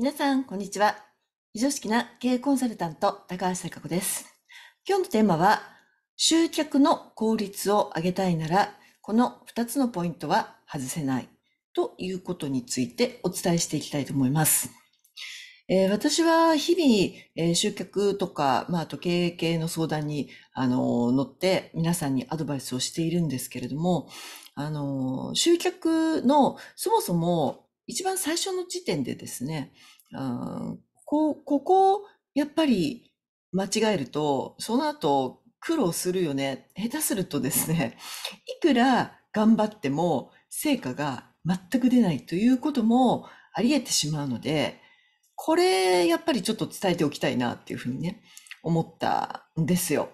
皆さん、こんにちは。非常識な経営コンサルタント、高橋咲子です。今日のテーマは、集客の効率を上げたいなら、この2つのポイントは外せないということについてお伝えしていきたいと思います。えー、私は日々、えー、集客とか、まあ、時と経営系の相談に、あのー、乗って皆さんにアドバイスをしているんですけれども、あのー、集客のそもそも一番最初の時点でですね、こここをやっぱり間違えると、その後苦労するよね。下手するとですね、いくら頑張っても成果が全く出ないということもあり得てしまうので、これやっぱりちょっと伝えておきたいなっていうふうにね、思ったんですよ。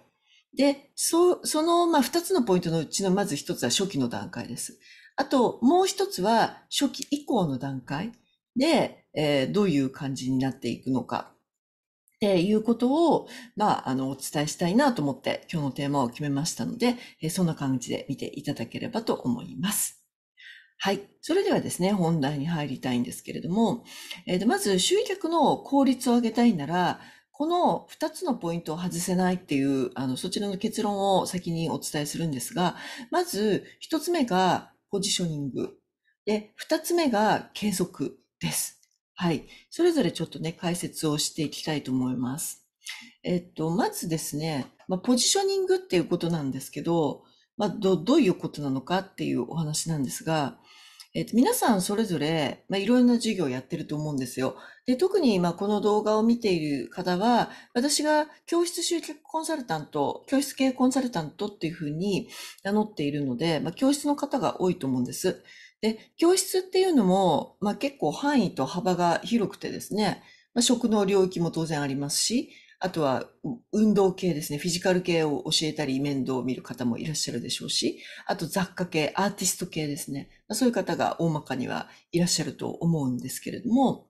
で、そ、その、まあ、二つのポイントのうちのまず一つは初期の段階です。あと、もう一つは、初期以降の段階で、えー、どういう感じになっていくのかっていうことを、まあ、あの、お伝えしたいなと思って今日のテーマを決めましたので、えそんな感じで見ていただければと思います。はい。それではですね、本題に入りたいんですけれども、えー、まず集客の効率を上げたいなら、この二つのポイントを外せないっていう、あの、そちらの結論を先にお伝えするんですが、まず一つ目がポジショニング。で、二つ目が継続です。はい。それぞれちょっとね、解説をしていきたいと思います。えっと、まずですね、まあ、ポジショニングっていうことなんですけど、まあ、ど、どういうことなのかっていうお話なんですが、えっと、皆さんそれぞれ、まあ、いろんな授業をやってると思うんですよ。で、特に今この動画を見ている方は、私が教室集客コンサルタント、教室系コンサルタントっていうふうに名乗っているので、まあ、教室の方が多いと思うんです。で、教室っていうのも、まあ、結構範囲と幅が広くてですね、まあ、食の領域も当然ありますし、あとは運動系ですね、フィジカル系を教えたり、面倒を見る方もいらっしゃるでしょうし、あと雑貨系、アーティスト系ですね、そういう方が大まかにはいらっしゃると思うんですけれども、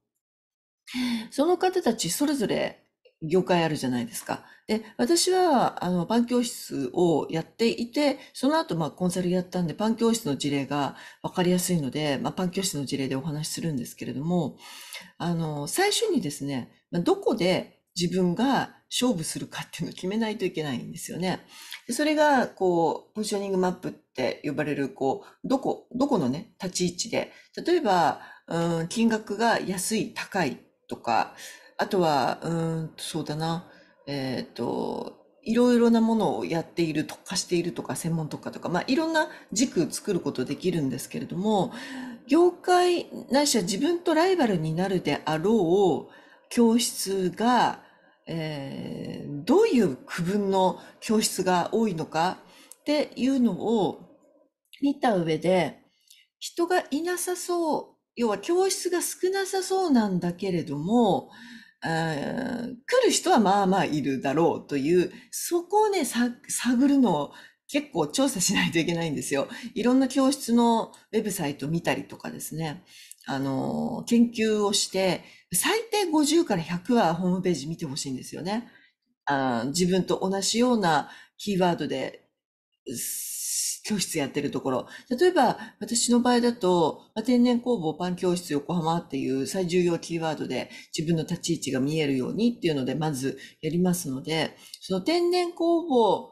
その方たちそれぞれ業界あるじゃないですか。で、私は、あの、パン教室をやっていて、その後、まあ、コンサルやったんで、パン教室の事例が分かりやすいので、まあ、パン教室の事例でお話しするんですけれども、あの、最初にですね、どこで自分が勝負するかっていうのを決めないといけないんですよね。でそれが、こう、ポジショニングマップって呼ばれる、こう、どこ、どこのね、立ち位置で、例えば、うん、金額が安い、高いとか、あとは、うん、そうだな、えっ、ー、と、いろいろなものをやっている、特化しているとか、専門特化とか、まあ、いろんな軸作ることできるんですけれども、業界、ないしは自分とライバルになるであろう教室が、えー、どういう区分の教室が多いのかっていうのを見た上で、人がいなさそう、要は教室が少なさそうなんだけれども、えー、来る人はまあまあいるだろうという、そこをね、探るのを結構調査しないといけないんですよ。いろんな教室のウェブサイト見たりとかですね。あの、研究をして、最低50から100はホームページ見てほしいんですよね。あ自分と同じようなキーワードで、教室やってるところ。例えば、私の場合だと、天然工房パン教室横浜っていう最重要キーワードで自分の立ち位置が見えるようにっていうので、まずやりますので、その天然工房、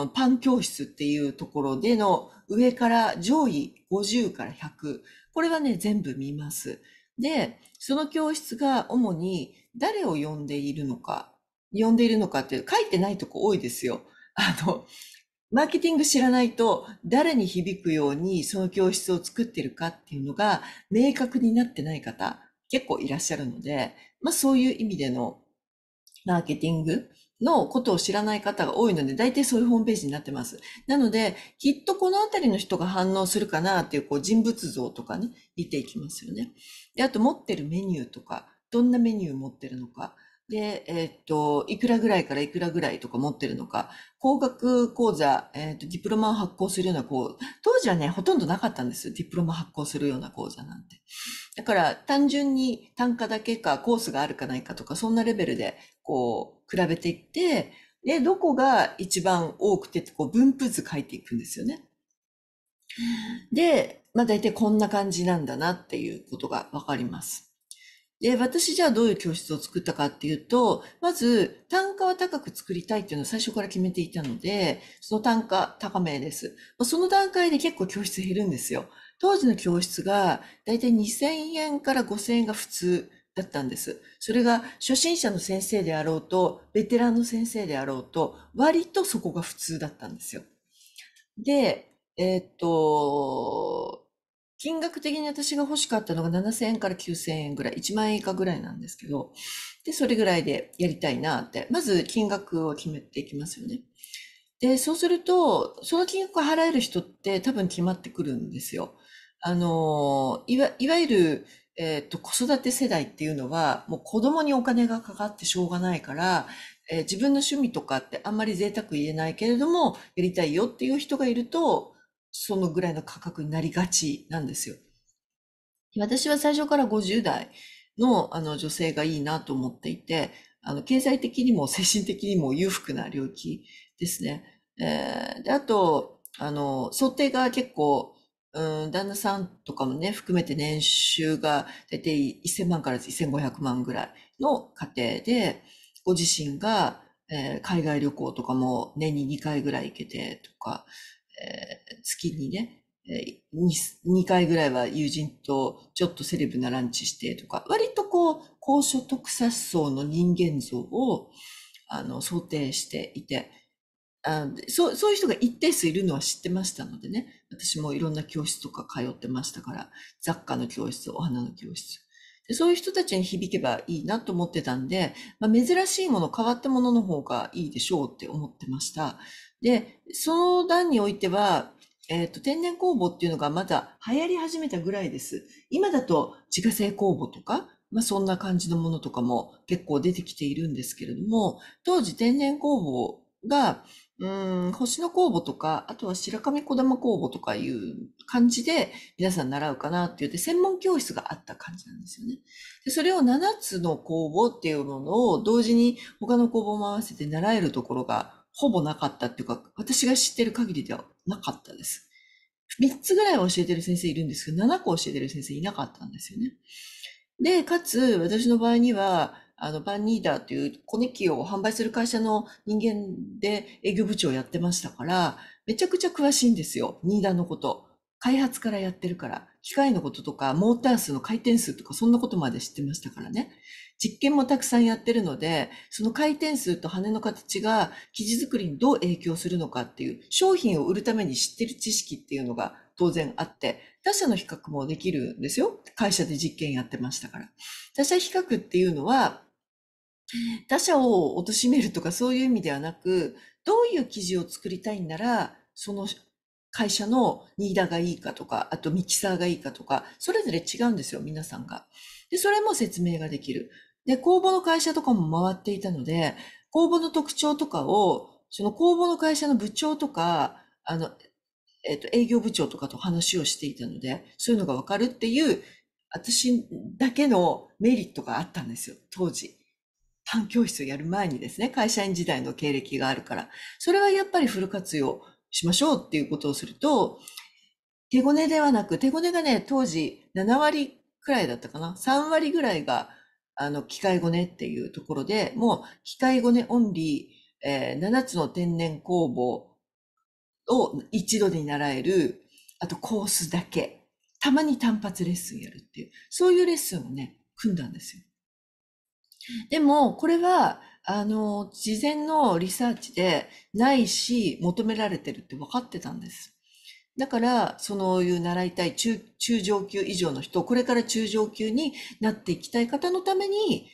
うん、パン教室っていうところでの上から上位50から100。これはね、全部見ます。で、その教室が主に誰を呼んでいるのか、呼んでいるのかって書いてないとこ多いですよ。あの、マーケティング知らないと誰に響くようにその教室を作ってるかっていうのが明確になってない方結構いらっしゃるので、まあそういう意味でのマーケティングのことを知らない方が多いので、大体そういうホームページになってます。なので、きっとこのあたりの人が反応するかなっていう、こう人物像とかね、見ていきますよね。で、あと持ってるメニューとか、どんなメニュー持ってるのか。で、えっ、と、いくらぐらいからいくらぐらいとか持ってるのか、高額講座、えっ、と、ディプロマを発行するような講当時はね、ほとんどなかったんですよ。ディプロマ発行するような講座なんて。だから、単純に単価だけか、コースがあるかないかとか、そんなレベルで、こう、比べていって、で、どこが一番多くて、こう、分布図書いていくんですよね。で、まあ、大体こんな感じなんだなっていうことがわかります。で、私じゃあどういう教室を作ったかっていうと、まず単価は高く作りたいっていうのを最初から決めていたので、その単価高めです。その段階で結構教室減るんですよ。当時の教室がだいたい2000円から5000円が普通だったんです。それが初心者の先生であろうと、ベテランの先生であろうと、割とそこが普通だったんですよ。で、えー、っと、金額的に私が欲しかったのが7000円から9000円ぐらい、1万円以下ぐらいなんですけど、で、それぐらいでやりたいなって、まず金額を決めていきますよね。で、そうすると、その金額を払える人って多分決まってくるんですよ。あの、いわ、いわゆる、えっ、と、子育て世代っていうのは、もう子供にお金がかかってしょうがないから、えー、自分の趣味とかってあんまり贅沢言えないけれども、やりたいよっていう人がいると、そのぐらいの価格になりがちなんですよ。私は最初から50代のあの女性がいいなと思っていて、あの経済的にも精神的にも裕福な領域ですね。えー、であと、あの、想定が結構、うん、旦那さんとかもね、含めて年収が大体1000万から1500万ぐらいの家庭で、ご自身が、えー、海外旅行とかも年に2回ぐらい行けてとか、えー、月にね、えー2、2回ぐらいは友人とちょっとセレブなランチしてとか、割とこう、高所得者層の人間像を、あの、想定していて、あそうそういう人が一定数いるのは知ってましたのでね私もいろんな教室とか通ってましたから雑貨の教室お花の教室でそういう人たちに響けばいいなと思ってたんで、まあ、珍しいもの、変わったものの方がいいでしょうって思ってました。で、その段においては、えっ、ー、と、天然酵母っていうのがまだ流行り始めたぐらいです。今だと自家製酵母とか、まあ、そんな感じのものとかも結構出てきているんですけれども、当時天然酵母が、うーん、星の酵母とか、あとは白神小玉酵母とかいう感じで皆さん習うかなって言って専門教室があった感じなんですよね。でそれを7つの公募っていうものを同時に他の公募も合わせて習えるところがほぼなかったっていうか、私が知ってる限りではなかったです。3つぐらい教えてる先生いるんですけど、7個教えてる先生いなかったんですよね。で、かつ、私の場合には、あの、バンニーダーというコネキを販売する会社の人間で営業部長やってましたから、めちゃくちゃ詳しいんですよ。ニーダーのこと。開発からやってるから。機械のこととか、モーター数の回転数とか、そんなことまで知ってましたからね。実験もたくさんやってるので、その回転数と羽の形が生地作りにどう影響するのかっていう、商品を売るために知ってる知識っていうのが当然あって、他社の比較もできるんですよ。会社で実験やってましたから。他社比較っていうのは、他者を貶めるとかそういう意味ではなく、どういう記事を作りたいんなら、その会社のニーダーがいいかとか、あとミキサーがいいかとか、それぞれ違うんですよ、皆さんが。で、それも説明ができる。で、公募の会社とかも回っていたので、公募の特徴とかを、その公募の会社の部長とか、あの、えっ、ー、と、営業部長とかと話をしていたので、そういうのがわかるっていう、私だけのメリットがあったんですよ、当時。パン教室をやる前にですね、会社員時代の経歴があるから、それはやっぱりフル活用しましょうっていうことをすると、手ごねではなく、手ごねがね、当時7割くらいだったかな、3割ぐらいが、あの、機械ごねっていうところで、もう機械ごねオンリー、えー、7つの天然工房を一度で習える、あとコースだけ、たまに単発レッスンやるっていう、そういうレッスンをね、組んだんですよ。でも、これは、あの、事前のリサーチでないし、求められてるって分かってたんです。だから、そのいう習いたい中、中上級以上の人、これから中上級になっていきたい方のために、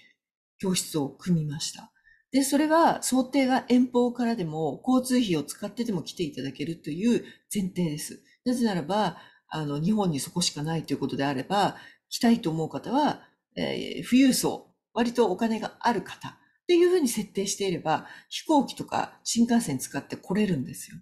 教室を組みました。で、それは想定が遠方からでも、交通費を使ってでも来ていただけるという前提です。なぜならば、あの、日本にそこしかないということであれば、来たいと思う方は、えー、富裕層割とお金がある方っていうふうに設定していれば、飛行機とか新幹線使って来れるんですよ。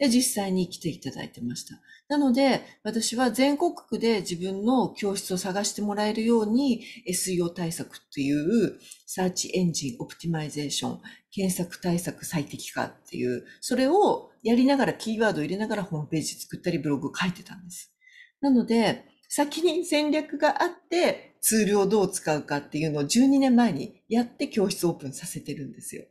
で、実際に来ていただいてました。なので、私は全国区で自分の教室を探してもらえるように、SEO 対策っていう、サーチエンジンオプティマイゼーション、検索対策最適化っていう、それをやりながら、キーワードを入れながらホームページ作ったり、ブログ書いてたんです。なので、先に戦略があって、ツールをどう使うかっていうのを12年前にやって教室オープンさせてるんですよ。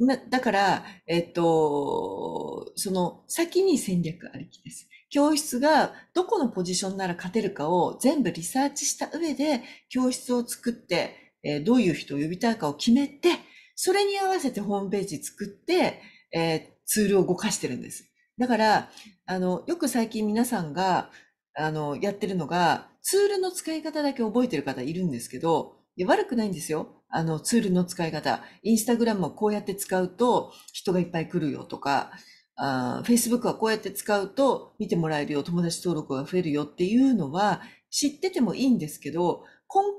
なだから、えっと、その先に戦略ありきです。教室がどこのポジションなら勝てるかを全部リサーチした上で、教室を作って、えどういう人を呼びたいかを決めて、それに合わせてホームページ作って、えツールを動かしてるんです。だから、あの、よく最近皆さんが、あの、やってるのが、ツールの使い方だけ覚えてる方いるんですけど、いや悪くないんですよ。あの、ツールの使い方。インスタグラムをこうやって使うと人がいっぱい来るよとか、あェイスブックはこうやって使うと見てもらえるよ、友達登録が増えるよっていうのは知っててもいいんですけど、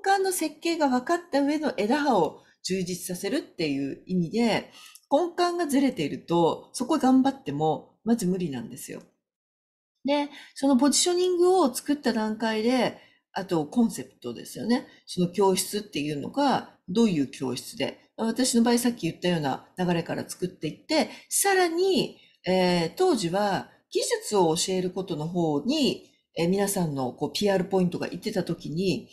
根幹の設計が分かった上の枝葉を充実させるっていう意味で、根幹がずれていると、そこ頑張ってもまず無理なんですよ。で、そのポジショニングを作った段階で、あとコンセプトですよね。その教室っていうのが、どういう教室で、私の場合さっき言ったような流れから作っていって、さらに、えー、当時は技術を教えることの方に、えー、皆さんのこう PR ポイントが行ってた時に、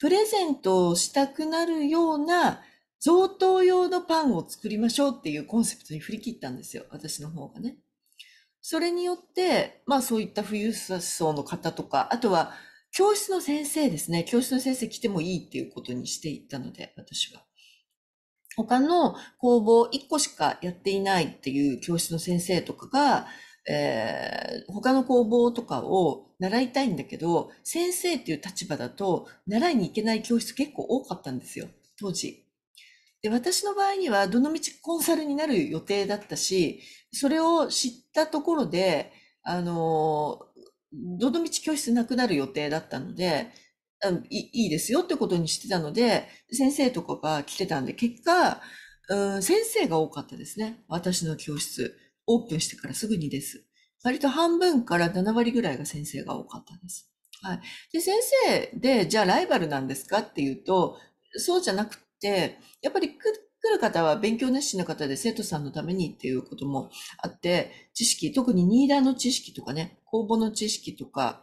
プレゼントをしたくなるような贈答用のパンを作りましょうっていうコンセプトに振り切ったんですよ。私の方がね。それによって、まあそういった富裕層の方とか、あとは教室の先生ですね。教室の先生来てもいいっていうことにしていったので、私は。他の工房1個しかやっていないっていう教室の先生とかが、えー、他の工房とかを習いたいんだけど、先生っていう立場だと、習いに行けない教室結構多かったんですよ、当時。で、私の場合には、どのみちコンサルになる予定だったし、それを知ったところで、あの、どのみち教室なくなる予定だったので、いいですよってことにしてたので、先生とかが来てたんで、結果、うん、先生が多かったですね。私の教室。オープンしてからすぐにです。割と半分から7割ぐらいが先生が多かったです。はい。で、先生で、じゃあライバルなんですかっていうと、そうじゃなく、やっぱり来る方は勉強熱心な方で生徒さんのためにっていうこともあって、知識、特にニーダーの知識とかね、公募の知識とか、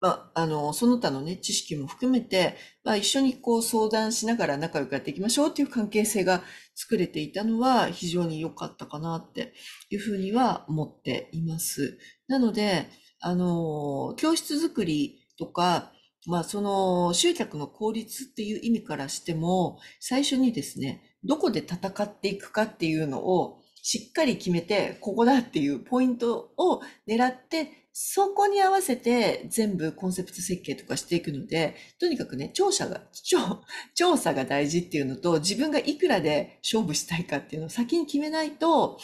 まあ、あの、その他のね、知識も含めて、まあ、一緒にこう相談しながら仲良くやっていきましょうっていう関係性が作れていたのは非常に良かったかなっていうふうには思っています。なので、あの、教室作りとか、まあ、その集客の効率っていう意味からしても、最初にですね、どこで戦っていくかっていうのをしっかり決めて、ここだっていうポイントを狙って、そこに合わせて全部コンセプト設計とかしていくので、とにかくね、調査が、調、調査が大事っていうのと、自分がいくらで勝負したいかっていうのを先に決めないと、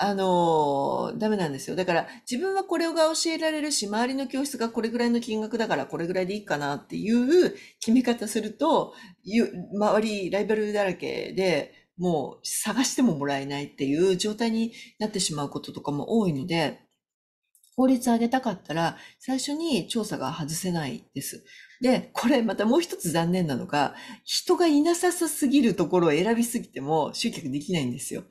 あの、ダメなんですよ。だから、自分はこれが教えられるし、周りの教室がこれぐらいの金額だから、これぐらいでいいかなっていう決め方すると、周り、ライバルだらけで、もう探してももらえないっていう状態になってしまうこととかも多いので、法律上げたかったら、最初に調査が外せないです。で、これまたもう一つ残念なのが、人がいなささすぎるところを選びすぎても集客できないんですよ。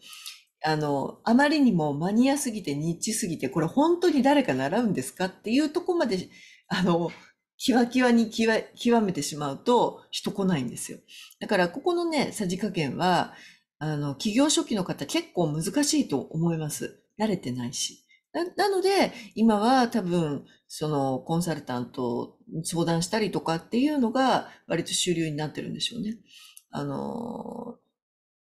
あの、あまりにもマニアすぎてニッチすぎて、これ本当に誰か習うんですかっていうとこまで、あの、キワキワにキワ極めてしまうと人来ないんですよ。だからここのね、さじ加減は、あの、企業初期の方結構難しいと思います。慣れてないし。ななので、今は多分、そのコンサルタント相談したりとかっていうのが割と主流になってるんでしょうね。あの、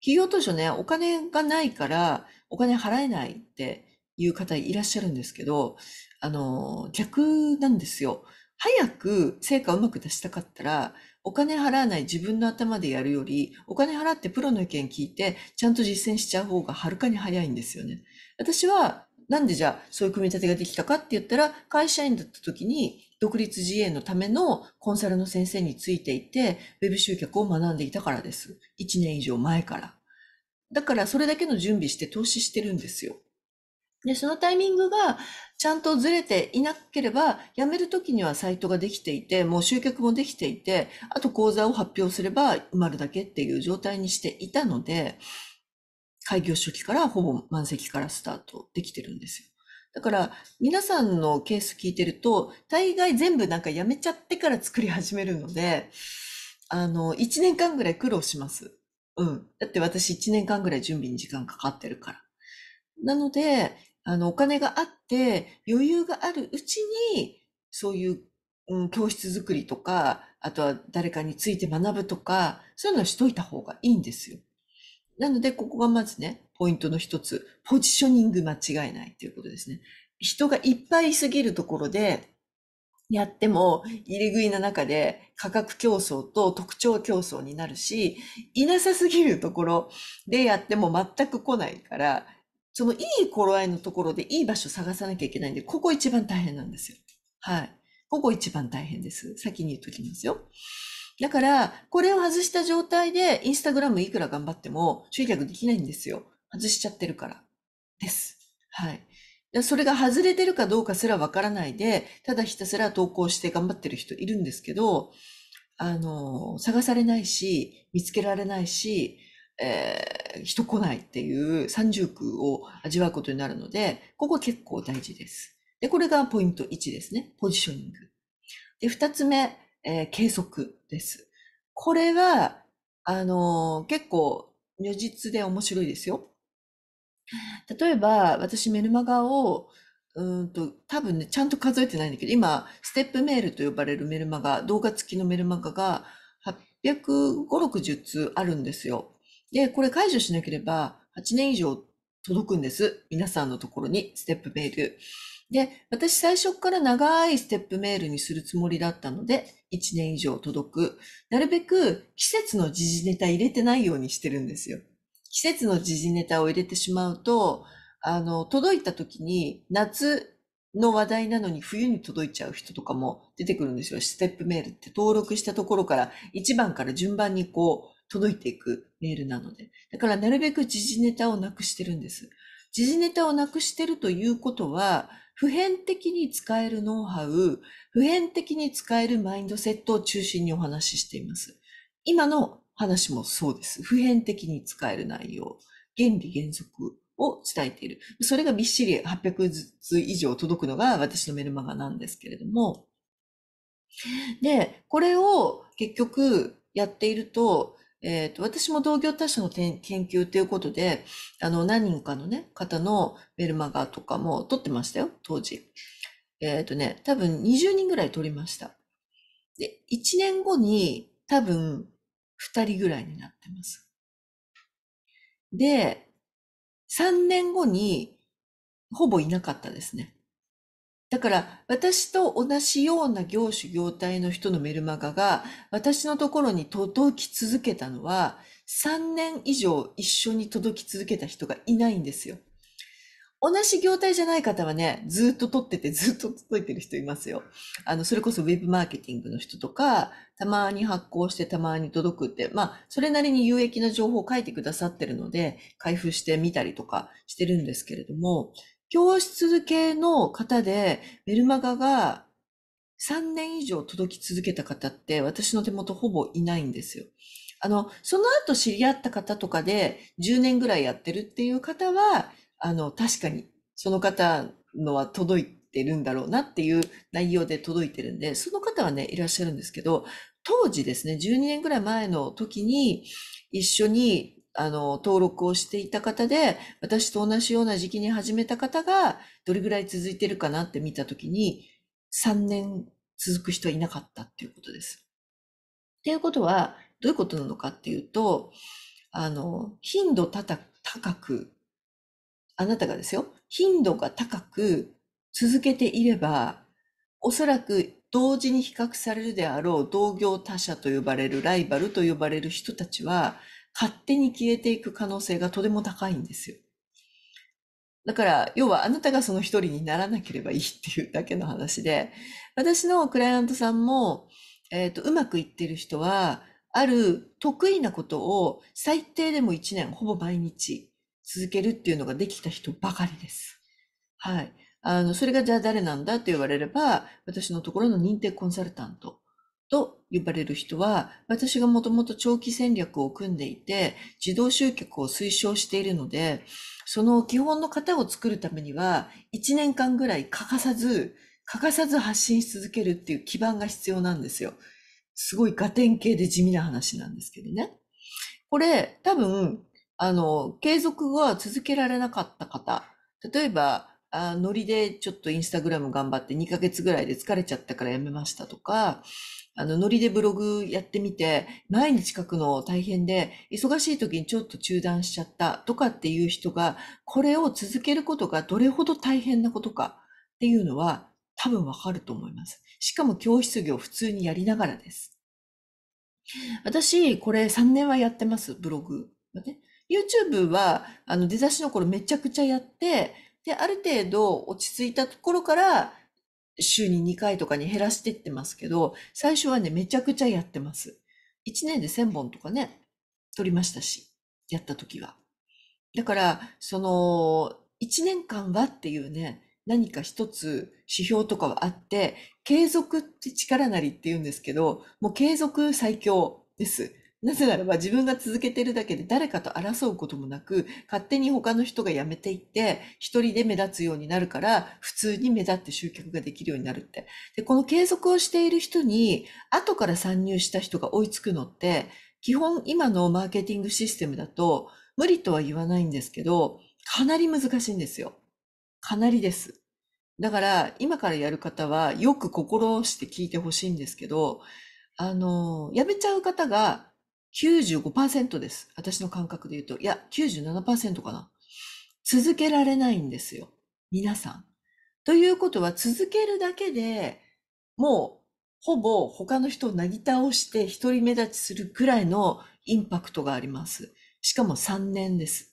企業当初ね、お金がないからお金払えないっていう方いらっしゃるんですけど、あの、逆なんですよ。早く成果をうまく出したかったら、お金払わない自分の頭でやるより、お金払ってプロの意見聞いて、ちゃんと実践しちゃう方がはるかに早いんですよね。私は、なんでじゃあそういう組み立てができたかって言ったら、会社員だった時に独立自営のためのコンサルの先生についていて、ウェブ集客を学んでいたからです。1年以上前から。だからそれだけの準備して投資してるんですよ。で、そのタイミングがちゃんとずれていなければ、辞めるときにはサイトができていて、もう集客もできていて、あと講座を発表すれば埋まるだけっていう状態にしていたので、開業初期からほぼ満席からスタートできてるんですよ。だから、皆さんのケース聞いてると、大概全部なんかやめちゃってから作り始めるので、あの、1年間ぐらい苦労します。うん。だって私1年間ぐらい準備に時間かかってるから。なので、あの、お金があって、余裕があるうちに、そういう、うん、教室作りとか、あとは誰かについて学ぶとか、そういうのをしといた方がいいんですよ。なので、ここがまずね、ポイントの一つ、ポジショニング間違えないということですね。人がいっぱいいすぎるところで、やっても入り食いの中で価格競争と特徴競争になるし、いなさすぎるところでやっても全く来ないから、そのいい頃合いのところでいい場所探さなきゃいけないんで、ここ一番大変なんですよ。はい。ここ一番大変です。先に言っときますよ。だから、これを外した状態で、インスタグラムいくら頑張っても集客できないんですよ。外しちゃってるから。です。はい。それが外れてるかどうかすらわからないで、ただひたすら投稿して頑張ってる人いるんですけど、あの、探されないし、見つけられないし、えー、人来ないっていう三重苦を味わうことになるので、ここ結構大事です。で、これがポイント1ですね。ポジショニング。で、二つ目、えー、計測です。これは、あのー、結構、如実で面白いですよ。例えば、私メルマガを、うんと、多分ね、ちゃんと数えてないんだけど、今、ステップメールと呼ばれるメルマガ、動画付きのメルマガが850、60通あるんですよ。で、これ解除しなければ8年以上届くんです。皆さんのところに、ステップメール。で、私最初から長いステップメールにするつもりだったので、1年以上届く。なるべく季節の時事ネタ入れてないようにしてるんですよ。季節の時事ネタを入れてしまうと、あの、届いた時に夏の話題なのに冬に届いちゃう人とかも出てくるんですよ。ステップメールって登録したところから1番から順番にこう届いていくメールなので。だからなるべく時事ネタをなくしてるんです。時事ネタをなくしてるということは、普遍的に使えるノウハウ、普遍的に使えるマインドセットを中心にお話ししています。今の話もそうです。普遍的に使える内容、原理原則を伝えている。それがびっしり800通以上届くのが私のメルマガなんですけれども。で、これを結局やっていると、えー、と、私も同業他社の研究ということで、あの、何人かのね、方のメルマガとかも撮ってましたよ、当時。えっ、ー、とね、多分20人ぐらい撮りました。で、1年後に多分2人ぐらいになってます。で、3年後にほぼいなかったですね。だから私と同じような業種業態の人のメルマガが私のところに届き続けたのは3年以上一緒に届き続けた人がいないんですよ。同じ業態じゃない方はね、ずっと取っててずっと届いてる人いますよ。あの、それこそウェブマーケティングの人とか、たまに発行してたまに届くって、まあ、それなりに有益な情報を書いてくださってるので、開封してみたりとかしてるんですけれども、教室系の方でメルマガが3年以上届き続けた方って私の手元ほぼいないんですよ。あの、その後知り合った方とかで10年ぐらいやってるっていう方は、あの、確かにその方のは届いてるんだろうなっていう内容で届いてるんで、その方はね、いらっしゃるんですけど、当時ですね、12年ぐらい前の時に一緒にあの、登録をしていた方で、私と同じような時期に始めた方が、どれぐらい続いてるかなって見たときに、3年続く人はいなかったっていうことです。っていうことは、どういうことなのかっていうと、あの、頻度高く、あなたがですよ、頻度が高く続けていれば、おそらく同時に比較されるであろう同業他社と呼ばれるライバルと呼ばれる人たちは、勝手に消えていく可能性がとても高いんですよ。だから、要はあなたがその一人にならなければいいっていうだけの話で、私のクライアントさんも、えっ、ー、と、うまくいってる人は、ある得意なことを最低でも1年ほぼ毎日続けるっていうのができた人ばかりです。はい。あの、それがじゃあ誰なんだって言われれば、私のところの認定コンサルタントと呼ばれる人は、私がもともと長期戦略を組んでいて、自動集客を推奨しているので、その基本の型を作るためには、1年間ぐらい欠かさず、欠かさず発信し続けるっていう基盤が必要なんですよ。すごいガテン系で地味な話なんですけどね。これ、多分、あの、継続は続けられなかった方、例えば、あノリでちょっとインスタグラム頑張って2ヶ月ぐらいで疲れちゃったからやめましたとか、あの、ノリでブログやってみて、毎日書くの大変で、忙しい時にちょっと中断しちゃったとかっていう人が、これを続けることがどれほど大変なことかっていうのは、多分わかると思います。しかも教室業普通にやりながらです。私、これ3年はやってます、ブログ。YouTube は、あの、出だしの頃めちゃくちゃやって、で、ある程度落ち着いたところから、週に2回とかに減らしていってますけど、最初はね、めちゃくちゃやってます。1年で1000本とかね、取りましたし、やった時は。だから、その、1年間はっていうね、何か一つ指標とかはあって、継続って力なりって言うんですけど、もう継続最強です。なぜならば自分が続けてるだけで誰かと争うこともなく、勝手に他の人が辞めていって、一人で目立つようになるから、普通に目立って集客ができるようになるって。で、この継続をしている人に、後から参入した人が追いつくのって、基本今のマーケティングシステムだと、無理とは言わないんですけど、かなり難しいんですよ。かなりです。だから、今からやる方は、よく心して聞いてほしいんですけど、あの、辞めちゃう方が95%です。私の感覚で言うと。いや、97%かな。続けられないんですよ。皆さん。ということは、続けるだけでもう、ほぼ他の人をなぎ倒して一人目立ちするくらいのインパクトがあります。しかも3年です。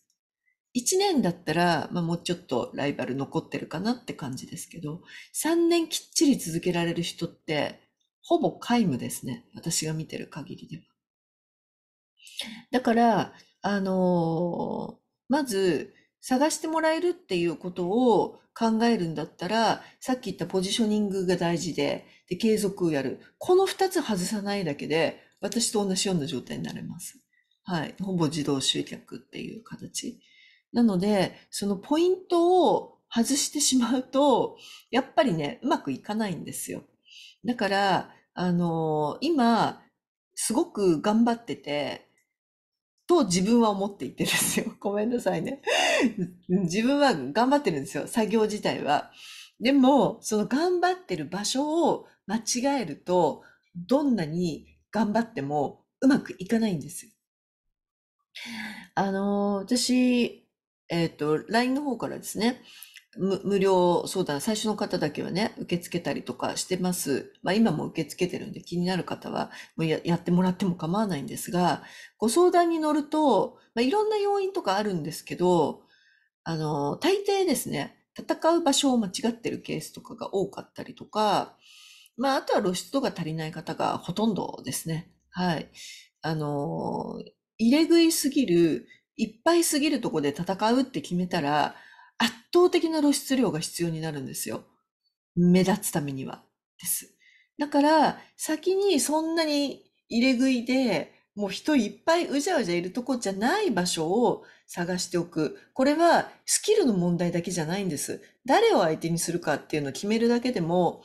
1年だったら、まあ、もうちょっとライバル残ってるかなって感じですけど、3年きっちり続けられる人って、ほぼ皆無ですね。私が見てる限りでは。だから、あのまず、探してもらえるっていうことを考えるんだったら、さっき言ったポジショニングが大事で、で継続をやる。この二つ外さないだけで、私と同じような状態になれます。はい。ほぼ自動集客っていう形。なので、そのポイントを外してしまうと、やっぱりね、うまくいかないんですよ。だから、あのー、今、すごく頑張ってて、と自分は思っていてですよ。ごめんなさいね。自分は頑張ってるんですよ。作業自体は。でも、その頑張ってる場所を間違えると、どんなに頑張ってもうまくいかないんですあの、私、えっ、ー、と、LINE の方からですね、無無料相談、最初の方だけはね、受け付けたりとかしてます。まあ今も受け付けてるんで気になる方はもうややってもらっても構わないんですが、ご相談に乗ると、まあ、いろんな要因とかあるんですけど、あの、大抵ですね、戦う場所を間違ってるケースとかが多かったりとか、まああとは露出度が足りない方がほとんどですね。はい。あの、入れ食いすぎる、いっぱいすぎるとこで戦うって決めたら、圧倒的な露出量が必要になるんですよ。目立つためには。です。だから、先にそんなに入れ食いで、もう人いっぱいうじゃうじゃいるとこじゃない場所を探しておく。これはスキルの問題だけじゃないんです。誰を相手にするかっていうのを決めるだけでも、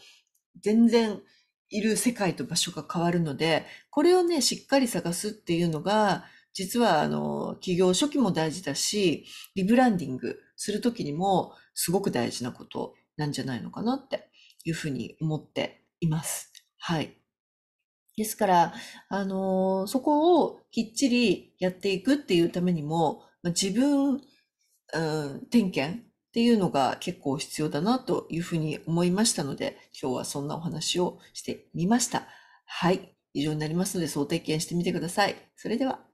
全然いる世界と場所が変わるので、これをね、しっかり探すっていうのが、実はあの、企業初期も大事だし、リブランディングする時にもすごく大事なことなんじゃないのかなっていうふうに思っています。はい。ですから、あのー、そこをきっちりやっていくっていうためにも、自分、うん、点検っていうのが結構必要だなというふうに思いましたので、今日はそんなお話をしてみました。はい。以上になりますので、総点検してみてください。それでは。